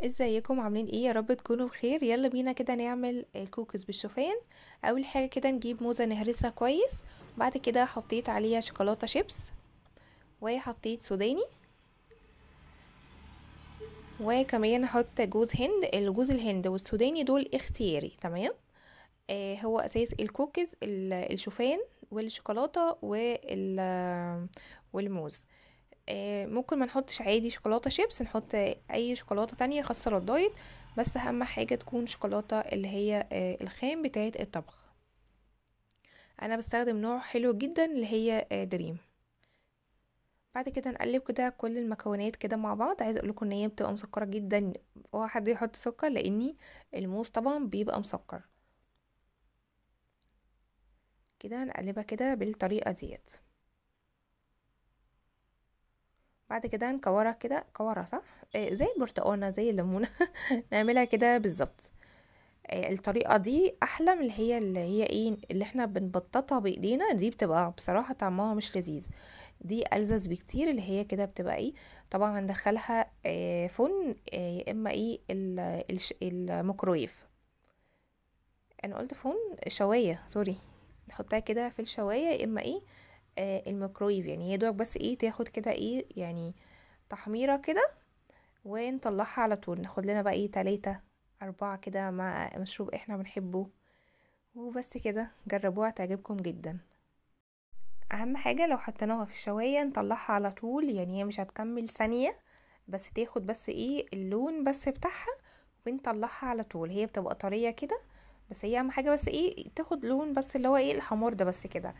ازيكم عاملين ايه يا رب تكونوا بخير يلا بينا كده نعمل آه، كوكيز بالشوفان اول حاجه كده نجيب موزه نهرسها كويس بعد كده حطيت عليها شوكولاته شيبس وحطيت سوداني وكمان هحط جوز هند الجوز الهند والسوداني دول اختياري تمام آه هو اساس الكوكيز الشوفان والشوكولاته وال آه، والموز آه، ممكن ما نحطش عادي شوكولاته شيبس نحط اي شوكولاته تانية خاصه للدايت بس اهم حاجه تكون شوكولاته اللي هي آه، الخام بتاعه الطبخ انا بستخدم نوع حلو جدا اللي هي آه، دريم بعد كده نقلب كده كل المكونات كده مع بعض عايزه اقول لكم ان هي بتبقى مسكره جدا اوعى حد يحط سكر لاني الموز طبعا بيبقى مسكر كده نقلبها كده بالطريقه ديت بعد كده نكورها كده كورها صح آه زي البرتقانه زي الليمونه نعملها كده بالظبط آه الطريقه دي احلى من اللي هي اللي هي ايه اللي احنا بنبططها بايدينا دي بتبقى بصراحه طعمها مش لذيذ دي ألذذ بكتير اللي هي كده بتبقى ايه طبعا هندخلها آه فن آه، يا اما ايه الميكرويف انا قلت فن شوايه سوري نحطها كده في الشوايه يا اما ايه آه، الميكرويف يعني هي دوك بس ايه تاخد كده ايه يعني تحميرة كده ونطلعها على طول ناخد لنا بقى ايه تلاتة أربعة كده مع مشروب احنا بنحبه وبس كده جربوها تعجبكم جدا اهم حاجة لو حطيناها في الشواية نطلعها على طول يعني هي مش هتكمل ثانية بس تاخد بس ايه اللون بس بتاعها ونطلعها على طول هي بتبقى طرية كده بس هي اهم حاجة بس ايه تاخد لون بس اللي هو ايه الحمار ده بس كده